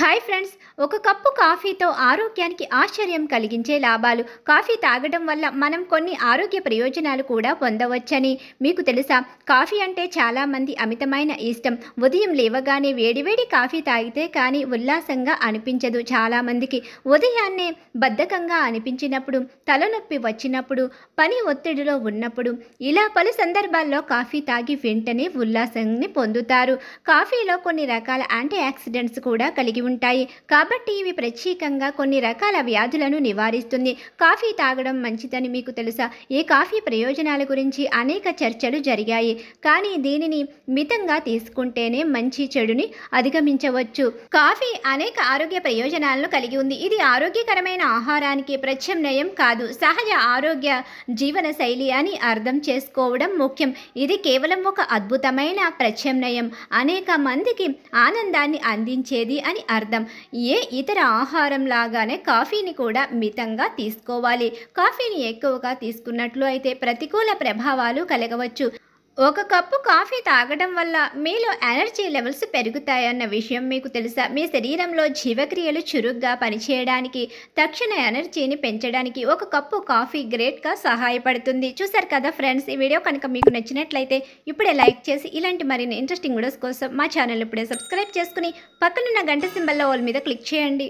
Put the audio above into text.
hi friends ఒక cup కాఫీతో ఆరోగ్యానికి ఆశ్చర్యం కలిగించే లాభాలు కాఫీ తాగడం వల్ల మనం కొన్ని ఆరోగ్య ప్రయోజనాలు కూడా పొందవచ్చని మీకు తెలుసా కాఫీ అంటే చాలామంది అమితమైన ఇష్టం ఉదయం లేవగానే వేడివేడి కాఫీ తాగితే కానీ ఉల్లాసంగా అనిపించదు చాలామందికి ఉదయాన్నే బద్ధకంగా అనిపించినప్పుడు తలనొప్పి వచ్చినప్పుడు పని ఒత్తిడిలో ఉన్నప్పుడు ఇలా పలు సందర్భాల్లో కాఫీ తాగి వెంటనే ఉల్లాసాన్ని పొందుతారు కాఫీలో కొన్ని రకాల యాంటీ ఆక్సిడెంట్స్ కూడా కలిగి ఉంటాయి కాబట్టి ఇవి ప్రత్యేకంగా కొన్ని రకాల వ్యాధులను నివారిస్తుంది కాఫీ తాగడం మంచిదని మీకు తెలుసా ఈ కాఫీ ప్రయోజనాల గురించి అనేక చర్చలు జరిగాయి కానీ దీనిని మితంగా తీసుకుంటేనే మంచి చెడుని అధిగమించవచ్చు కాఫీ అనేక ఆరోగ్య ప్రయోజనాలను కలిగి ఉంది ఇది ఆరోగ్యకరమైన ఆహారానికి ప్రత్యామ్నాయం కాదు సహజ ఆరోగ్య జీవన శైలి అని అర్థం చేసుకోవడం ముఖ్యం ఇది కేవలం ఒక అద్భుతమైన ప్రత్యామ్నాయం అనేక మందికి ఆనందాన్ని అందించేది అని అర్థం ఏ ఇతర ఆహారం లాగానే కాఫీని కూడా మితంగా తీసుకోవాలి కాఫీని ఎక్కువగా తీసుకున్నట్లు అయితే ప్రతికూల ప్రభావాలు కలగవచ్చు ఒక కప్పు కాఫీ తాగడం వల్ల మీలో ఎనర్జీ లెవెల్స్ పెరుగుతాయన్న విషయం మీకు తెలుసా మీ శరీరంలో జీవక్రియలు చురుగ్గా పనిచేయడానికి తక్షణ ఎనర్జీని పెంచడానికి ఒక కప్పు కాఫీ గ్రేట్గా సహాయపడుతుంది చూసారు కదా ఫ్రెండ్స్ ఈ వీడియో కనుక మీకు నచ్చినట్లయితే ఇప్పుడే లైక్ చేసి ఇలాంటి మరిన్ని ఇంట్రెస్టింగ్ వీడియోస్ కోసం మా ఛానల్ ఇప్పుడే సబ్స్క్రైబ్ చేసుకుని పక్కనున్న గంట సింబల్లో వాళ్ళ మీద క్లిక్ చేయండి